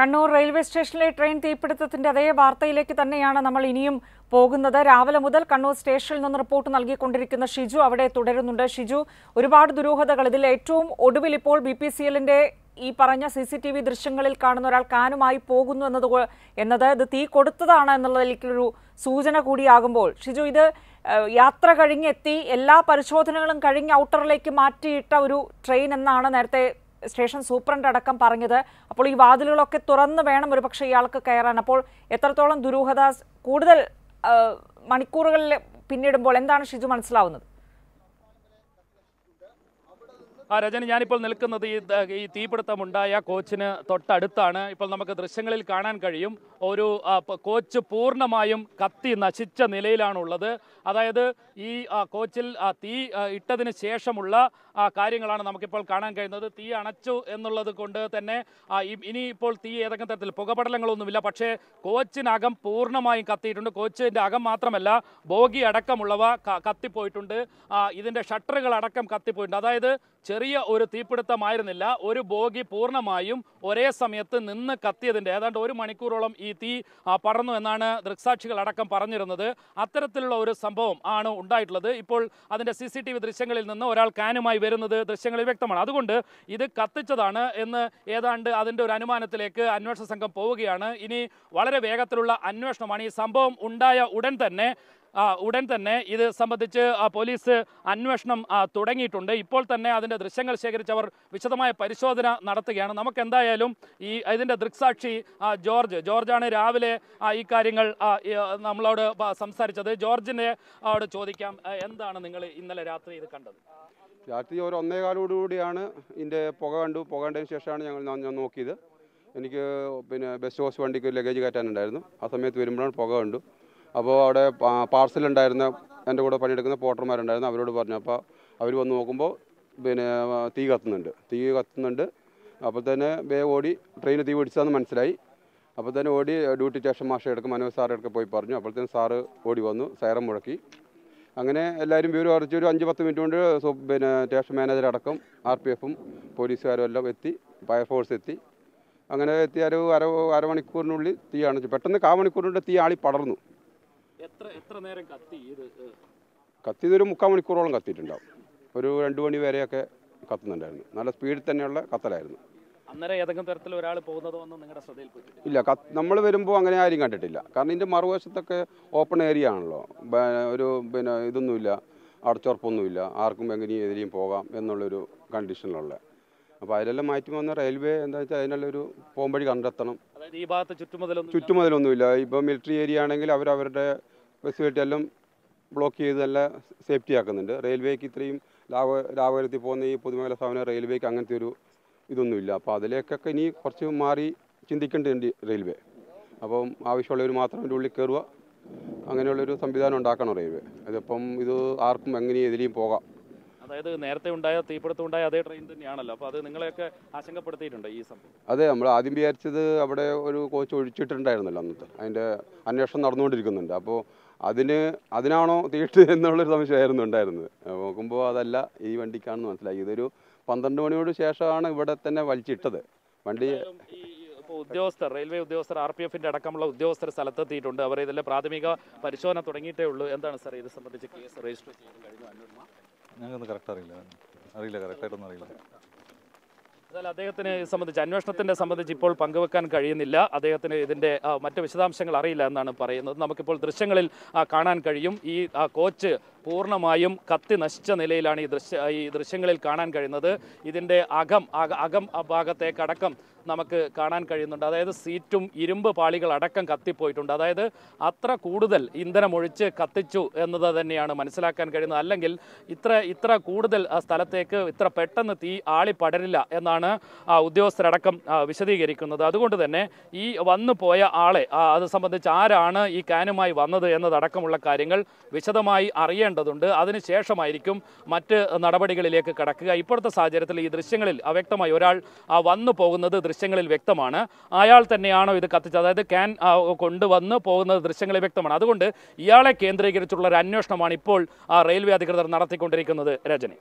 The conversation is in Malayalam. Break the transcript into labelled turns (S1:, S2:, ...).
S1: കണ്ണൂർ റെയിൽവേ സ്റ്റേഷനിലെ ട്രെയിൻ തീപിടുത്തത്തിന്റെ അതേ വാർത്തയിലേക്ക് തന്നെയാണ് നമ്മൾ ഇനിയും പോകുന്നത് രാവിലെ മുതൽ കണ്ണൂർ സ്റ്റേഷനിൽ നിന്ന് റിപ്പോർട്ട് നൽകിക്കൊണ്ടിരിക്കുന്ന ഷിജു അവിടെ തുടരുന്നുണ്ട് ഷിജു ഒരുപാട് ദുരൂഹതകൾ ഇതിൽ ഏറ്റവും ഒടുവിൽ ഇപ്പോൾ ബി പി സി എല്ലിന്റെ ഈ പറഞ്ഞ സി സി ടി വി ദൃശ്യങ്ങളിൽ കാണുന്ന ഒരാൾ കാനുമായി പോകുന്നു എന്നത് എന്നത് ഇത് തീ കൊടുത്തതാണ് എന്നുള്ളതിലേക്കൊരു സൂചന കൂടിയാകുമ്പോൾ ഷിജു ഇത് യാത്ര കഴിഞ്ഞെത്തി എല്ലാ പരിശോധനകളും കഴിഞ്ഞ് ഔട്ടറിലേക്ക് മാറ്റിയിട്ട ഒരു ട്രെയിൻ എന്നാണ് നേരത്തെ സ്റ്റേഷൻ സൂപ്രണ്ട് അടക്കം പറഞ്ഞത് അപ്പോൾ ഈ വാതിലുകളൊക്കെ തുറന്ന് വേണം ഒരു പക്ഷേ ഇയാൾക്ക് കയറാൻ അപ്പോൾ എത്രത്തോളം ദുരൂഹത കൂടുതൽ മണിക്കൂറുകളിൽ പിന്നിടുമ്പോൾ എന്താണ് ഷിജു മനസ്സിലാവുന്നത്
S2: ആ രജന ഞാനിപ്പോൾ നിൽക്കുന്നത് ഈ ഈ തീപിടുത്തമുണ്ടായ കോച്ചിന് തൊട്ടടുത്താണ് ഇപ്പോൾ നമുക്ക് ദൃശ്യങ്ങളിൽ കാണാൻ കഴിയും ഒരു കോച്ച് പൂർണ്ണമായും കത്തി നശിച്ച നിലയിലാണുള്ളത് അതായത് ഈ കോച്ചിൽ തീ ഇട്ടതിന് ശേഷമുള്ള കാര്യങ്ങളാണ് നമുക്കിപ്പോൾ കാണാൻ കഴിയുന്നത് തീ അണച്ചു എന്നുള്ളത് കൊണ്ട് തന്നെ ഇനി ഇപ്പോൾ തീ ഏതെങ്കിലും തരത്തിൽ പുകപടലങ്ങളൊന്നുമില്ല പക്ഷേ കോച്ചിനകം പൂർണ്ണമായും കത്തിയിട്ടുണ്ട് കോച്ചിൻ്റെ അകം മാത്രമല്ല ബോഗി അടക്കമുള്ളവ കത്തിപ്പോയിട്ടുണ്ട് ഇതിൻ്റെ ഷട്ടറുകൾ അടക്കം കത്തിപ്പോയിട്ടുണ്ട് അതായത് ചെറിയ ഒരു തീപിടുത്തമായിരുന്നില്ല ഒരു ബോഗി പൂർണ്ണമായും ഒരേ സമയത്ത് നിന്ന് കത്തിയതിൻ്റെ ഏതാണ്ട് ഒരു മണിക്കൂറോളം ഈ തീ പടർന്നു എന്നാണ് ദൃക്സാക്ഷികൾ അടക്കം പറഞ്ഞിരുന്നത് അത്തരത്തിലുള്ള ഒരു സംഭവം ആണ് ഉണ്ടായിട്ടുള്ളത് ഇപ്പോൾ അതിൻ്റെ സി സി ടി വി ദൃശ്യങ്ങളിൽ നിന്ന് ഒരാൾ കാനുമായി വരുന്നത് ദൃശ്യങ്ങളിൽ വ്യക്തമാണ് അതുകൊണ്ട് ഇത് കത്തിച്ചതാണ് എന്ന് ഏതാണ്ട് അതിൻ്റെ ഒരു അനുമാനത്തിലേക്ക് അന്വേഷണ സംഘം പോവുകയാണ് ഇനി വളരെ വേഗത്തിലുള്ള അന്വേഷണമാണ് ഈ സംഭവം ഉണ്ടായ ഉടൻ തന്നെ ഉടൻ തന്നെ ഇത് സംബന്ധിച്ച് പോലീസ് അന്വേഷണം തുടങ്ങിയിട്ടുണ്ട് ഇപ്പോൾ തന്നെ അതിൻ്റെ ദൃശ്യങ്ങൾ ശേഖരിച്ചവർ വിശദമായ പരിശോധന നടത്തുകയാണ് നമുക്ക് എന്തായാലും ഈ ഇതിൻ്റെ ദൃക്സാക്ഷി ജോർജ് ജോർജാണ് രാവിലെ ഈ കാര്യങ്ങൾ നമ്മളോട് സംസാരിച്ചത് ജോർജിനെ അവിടെ ചോദിക്കാം എന്താണ് നിങ്ങൾ ഇന്നലെ രാത്രി ഇത് കണ്ടത്
S3: രാത്രി ഒരു കാലോടുകൂടിയാണ് ഇതിൻ്റെ പുക കണ്ടു പുക കണ്ടതിന് ശേഷമാണ് ഞങ്ങൾ ഞാൻ നോക്കിയത് എനിക്ക് പിന്നെ ബെസ്റ്റ് ഹോസ് വണ്ടിക്ക് ലഗേജ് കയറ്റാനുണ്ടായിരുന്നു ആ സമയത്ത് വരുമ്പോഴാണ് പുക കണ്ടു അപ്പോൾ അവിടെ പാർസൽ ഉണ്ടായിരുന്ന എൻ്റെ കൂടെ പണിയെടുക്കുന്ന പോട്ടർമാരുണ്ടായിരുന്നു അവരോട് പറഞ്ഞു അപ്പോൾ അവർ വന്ന് നോക്കുമ്പോൾ പിന്നെ തീ കത്തുന്നുണ്ട് തീ കത്തുന്നുണ്ട് അപ്പോൾ തന്നെ വേ ഓടി ട്രെയിൻ തീ പിടിച്ചതെന്ന് മനസ്സിലായി അപ്പോൾ തന്നെ ഓടി ഡ്യൂട്ടി സ്റ്റേഷൻ മാഷ എടുക്കും മനോജ് സാറെ അടുക്കൽ പോയി പറഞ്ഞു അപ്പോൾ തന്നെ സാറ് ഓടി വന്നു സൈറം മുഴക്കി അങ്ങനെ എല്ലാവരും വിവരം അറിയിച്ച് ഒരു അഞ്ച് പത്ത് മിനിറ്റ് കൊണ്ട് പിന്നെ സ്റ്റേഷൻ മാനേജർ അടക്കം ആർ പി എഫും പോലീസുകാരും എല്ലാം എത്തി ഫയർഫോഴ്സ് എത്തി അങ്ങനെ എത്തിയ ഒരു അര അരമണിക്കൂറിനുള്ളിൽ തീ അണച്ചു പെട്ടെന്ന് കാമണിക്കൂറിനുള്ളിൽ തീ ആളി പടർന്നു
S2: എത്ര എത്ര നേരം കത്തി
S3: കത്തിയത് ഒരു മുക്കാൽ മണിക്കൂറോളം കത്തിയിട്ടുണ്ടാവും ഒരു രണ്ടു മണി വരെയൊക്കെ കത്തുന്നുണ്ടായിരുന്നു നല്ല സ്പീഡിൽ തന്നെയുള്ള കത്തലായിരുന്നു
S2: ഏതെങ്കിലും തരത്തിൽ ഒരാൾ
S3: ഇല്ല നമ്മൾ വരുമ്പോൾ അങ്ങനെ ആരും കണ്ടിട്ടില്ല കാരണം ഇതിൻ്റെ മറുവശത്തൊക്കെ ഓപ്പൺ ഏരിയ ആണല്ലോ ഒരു പിന്നെ ഇതൊന്നുമില്ല അടച്ചുറപ്പൊന്നുമില്ല ആർക്കും എങ്ങനെയും എതിരെയും പോകാം എന്നുള്ളൊരു കണ്ടീഷനിലുള്ള അപ്പോൾ അതിലെല്ലാം മാറ്റി വന്ന റെയിൽവേ എന്താ വെച്ചാൽ അതിനുള്ളൊരു പോകും വഴി കണ്ടെത്തണം
S2: ഈ ഭാഗത്ത് ചുറ്റുമതിലൊന്നും ചുറ്റുമതിലൊന്നുമില്ല
S3: ഇപ്പോൾ മിലിറ്ററി ഏരിയ ആണെങ്കിൽ അവർ അവരുടെ ബസ് വെട്ടിയെല്ലാം ബ്ലോക്ക് ചെയ്ത് നല്ല സേഫ്റ്റി ആക്കുന്നുണ്ട് റെയിൽവേക്ക് ഇത്രയും ലാഭ ലാഭകരത്തിൽ പോകുന്ന ഈ പൊതുമേഖലാ സ്ഥാപനം റെയിൽവേക്ക് അങ്ങനത്തെ ഒരു ഇതൊന്നുമില്ല അപ്പോൾ അതിലേക്കൊക്കെ ഇനി കുറച്ച് മാറി ചിന്തിക്കേണ്ടതുണ്ട് റെയിൽവേ അപ്പം ആവശ്യമുള്ളവർ മാത്രം അതിൻ്റെ ഉള്ളിൽ കയറുക അങ്ങനെയുള്ളൊരു സംവിധാനം ഉണ്ടാക്കണം റെയിൽവേ അതിപ്പം ഇത് ആർക്കും എങ്ങനെയും എതിരെയും പോകാം
S2: അതായത് നേരത്തെ ഉണ്ടായ തീപിടുത്തം ഉണ്ടായ അതേ ട്രെയിൻ തന്നെയാണല്ലോ അപ്പോൾ അത് നിങ്ങളെയൊക്കെ ആശങ്കപ്പെടുത്തിയിട്ടുണ്ട് ഈ സംഭവം
S3: അതെ നമ്മൾ ആദ്യം വിചാരിച്ചത് അവിടെ ഒരു കോച്ച് ഒഴിച്ചിട്ടുണ്ടായിരുന്നല്ലോ അന്നത്തെ അതിൻ്റെ അന്വേഷണം നടന്നുകൊണ്ടിരിക്കുന്നുണ്ട് അപ്പോൾ അതിന് അതിനാണോ തീട്ട് എന്നുള്ളൊരു സംശയമായിരുന്നു ഉണ്ടായിരുന്നത് നോക്കുമ്പോൾ അതല്ല ഈ വണ്ടിക്കാണെന്ന് മനസ്സിലായി ഇതൊരു പന്ത്രണ്ട് മണിയോട് ശേഷമാണ് ഇവിടെ തന്നെ വലിച്ചിട്ടത് വണ്ടി
S2: ഉദ്യോഗസ്ഥർ റെയിൽവേ ഉദ്യോഗസ്ഥർ ആർ പി എഫിന്റെ അടക്കമുള്ള ഉദ്യോഗസ്ഥർ സ്ഥലത്തെത്തിയിട്ടുണ്ട് അവർ ഇതിലെ പ്രാഥമിക പരിശോധന തുടങ്ങിയിട്ടേ ഉള്ളൂ എന്താണ് സാർ ഇത് സംബന്ധിച്ച് കേസ് രജിസ്റ്റർ ചെയ്ത് കഴിഞ്ഞു
S3: ഞങ്ങൾക്ക് കറക്റ്റ് അറിയില്ല അറിയില്ല കറക്റ്റായിട്ടൊന്നും അറിയില്ല
S2: അതായത് അദ്ദേഹത്തിന് സംബന്ധിച്ച് അന്വേഷണത്തിന്റെ സംബന്ധിച്ച് ഇപ്പോൾ പങ്കുവെക്കാൻ കഴിയുന്നില്ല അദ്ദേഹത്തിന് ഇതിന്റെ മറ്റു വിശദാംശങ്ങൾ അറിയില്ല എന്നാണ് പറയുന്നത് നമുക്കിപ്പോൾ ദൃശ്യങ്ങളിൽ കാണാൻ കഴിയും ഈ കോച്ച് പൂർണ്ണമായും കത്തി നശിച്ച നിലയിലാണ് ഈ ദൃശ്യ ഈ ദൃശ്യങ്ങളിൽ കാണാൻ കഴിയുന്നത് ഇതിന്റെ അകം അകം ഭാഗത്തേക്കടക്കം നമുക്ക് കാണാൻ കഴിയുന്നുണ്ട് അതായത് സീറ്റും ഇരുമ്പ് പാളികൾ അടക്കം കത്തിപ്പോയിട്ടുണ്ട് അതായത് അത്ര കൂടുതൽ ഇന്ധനമൊഴിച്ച് കത്തിച്ചു എന്നത് തന്നെയാണ് മനസ്സിലാക്കാൻ കഴിയുന്നത് അല്ലെങ്കിൽ ഇത്ര ഇത്ര കൂടുതൽ സ്ഥലത്തേക്ക് ഇത്ര പെട്ടെന്ന് തീ ആളി പടരില്ല എന്നാണ് ഉദ്യോഗസ്ഥരടക്കം വിശദീകരിക്കുന്നത് അതുകൊണ്ട് തന്നെ ഈ വന്നു പോയ ആളെ അത് സംബന്ധിച്ച് ആരാണ് ഈ കാനുമായി വന്നത് എന്നതടക്കമുള്ള കാര്യങ്ങൾ വിശദമായി അറിയേണ്ടതുണ്ട് അതിനുശേഷമായിരിക്കും മറ്റ് നടപടികളിലേക്ക് കടക്കുക ഇപ്പോഴത്തെ സാഹചര്യത്തിൽ ഈ ദൃശ്യങ്ങളിൽ അവ്യക്തമായി ഒരാൾ വന്നു പോകുന്നത് ദൃശ്യങ്ങളിൽ വ്യക്തമാണ് അയാൾ തന്നെയാണോ ഇത് കത്തിച്ചത് അതായത് ക്യാൻ കൊണ്ടുവന്ന് പോകുന്നത് ദൃശ്യങ്ങളിൽ വ്യക്തമാണ് അതുകൊണ്ട് ഇയാളെ കേന്ദ്രീകരിച്ചുള്ള ഒരു അന്വേഷണമാണ് ഇപ്പോൾ ആ റെയിൽവേ അധികൃതർ നടത്തിക്കൊണ്ടിരിക്കുന്നത് രജനി